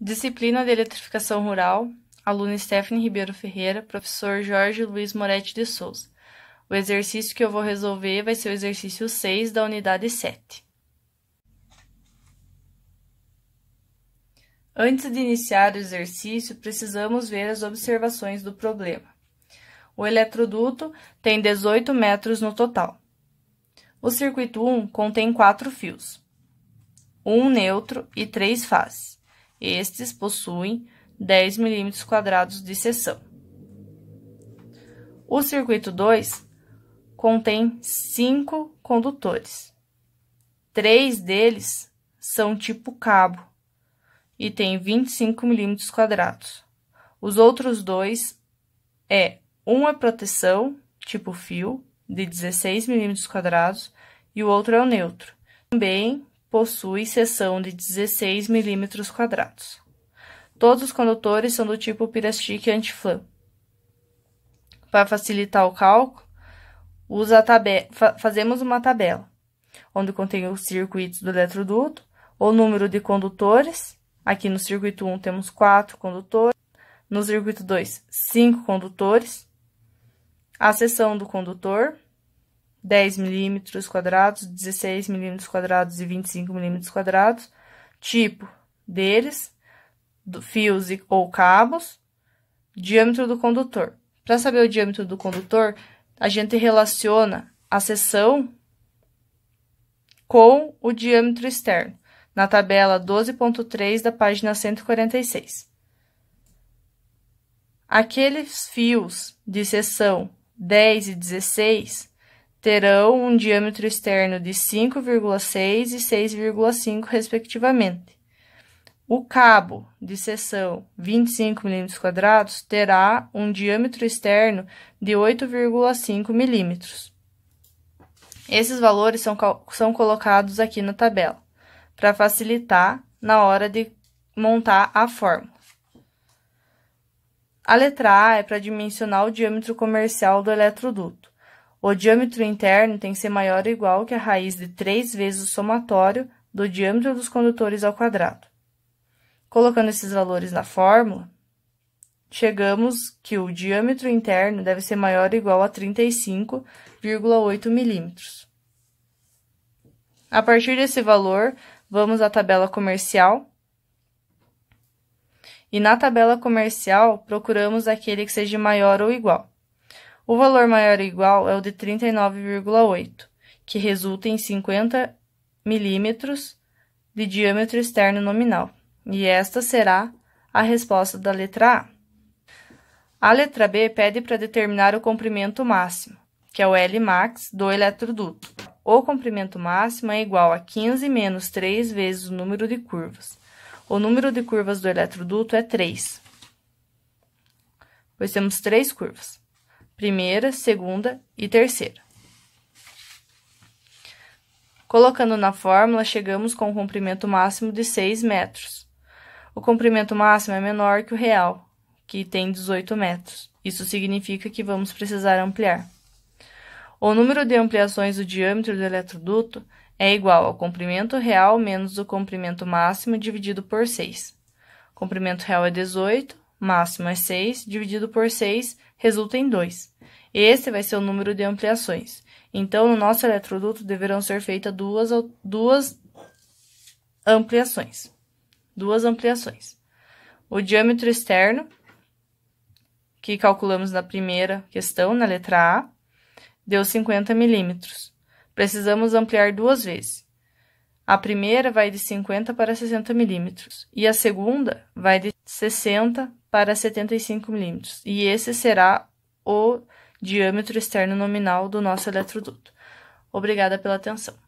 Disciplina de Eletrificação Rural, aluna Stephanie Ribeiro Ferreira, professor Jorge Luiz Moretti de Souza. O exercício que eu vou resolver vai ser o exercício 6 da unidade 7. Antes de iniciar o exercício, precisamos ver as observações do problema. O eletroduto tem 18 metros no total. O circuito 1 contém 4 fios, um neutro e 3 fases. Estes possuem 10 milímetros quadrados de seção. O circuito 2 contém cinco condutores. Três deles são tipo cabo e tem 25 milímetros quadrados. Os outros dois é um é proteção, tipo fio, de 16 milímetros quadrados, e o outro é o neutro, também possui seção de 16 milímetros quadrados. Todos os condutores são do tipo pirastique antiflã. Para facilitar o cálculo, fa fazemos uma tabela, onde contém os circuitos do eletroduto, o número de condutores, aqui no circuito 1 temos 4 condutores, no circuito 2, 5 condutores, a seção do condutor, 10 mm quadrados, 16 mm quadrados e 25 mm quadrados, tipo deles, do, fios e, ou cabos, diâmetro do condutor. Para saber o diâmetro do condutor, a gente relaciona a seção com o diâmetro externo, na tabela 12.3 da página 146. Aqueles fios de seção 10 e 16 terão um diâmetro externo de 5,6 e 6,5, respectivamente. O cabo de seção 25 mm terá um diâmetro externo de 8,5 mm. Esses valores são, são colocados aqui na tabela, para facilitar na hora de montar a fórmula. A letra A é para dimensionar o diâmetro comercial do eletroduto. O diâmetro interno tem que ser maior ou igual que a raiz de 3 vezes o somatório do diâmetro dos condutores ao quadrado. Colocando esses valores na fórmula, chegamos que o diâmetro interno deve ser maior ou igual a 35,8 milímetros. A partir desse valor, vamos à tabela comercial. E na tabela comercial, procuramos aquele que seja maior ou igual. O valor maior ou igual é o de 39,8, que resulta em 50 milímetros de diâmetro externo nominal, e esta será a resposta da letra A. A letra B pede para determinar o comprimento máximo, que é o L max do eletroduto. O comprimento máximo é igual a 15 menos 3 vezes o número de curvas. O número de curvas do eletroduto é 3, pois temos três curvas primeira, segunda e terceira. Colocando na fórmula, chegamos com o um comprimento máximo de 6 metros. O comprimento máximo é menor que o real, que tem 18 metros. Isso significa que vamos precisar ampliar. O número de ampliações do diâmetro do eletroduto é igual ao comprimento real menos o comprimento máximo dividido por 6. O comprimento real é 18, máximo é 6, dividido por 6 resulta em 2. Esse vai ser o número de ampliações. Então, no nosso eletroduto deverão ser feitas duas, duas ampliações. Duas ampliações. O diâmetro externo, que calculamos na primeira questão, na letra A, deu 50 milímetros. Precisamos ampliar duas vezes. A primeira vai de 50 para 60 milímetros e a segunda vai de 60 para 75 milímetros. E esse será o diâmetro externo nominal do nosso eletroduto. Obrigada pela atenção.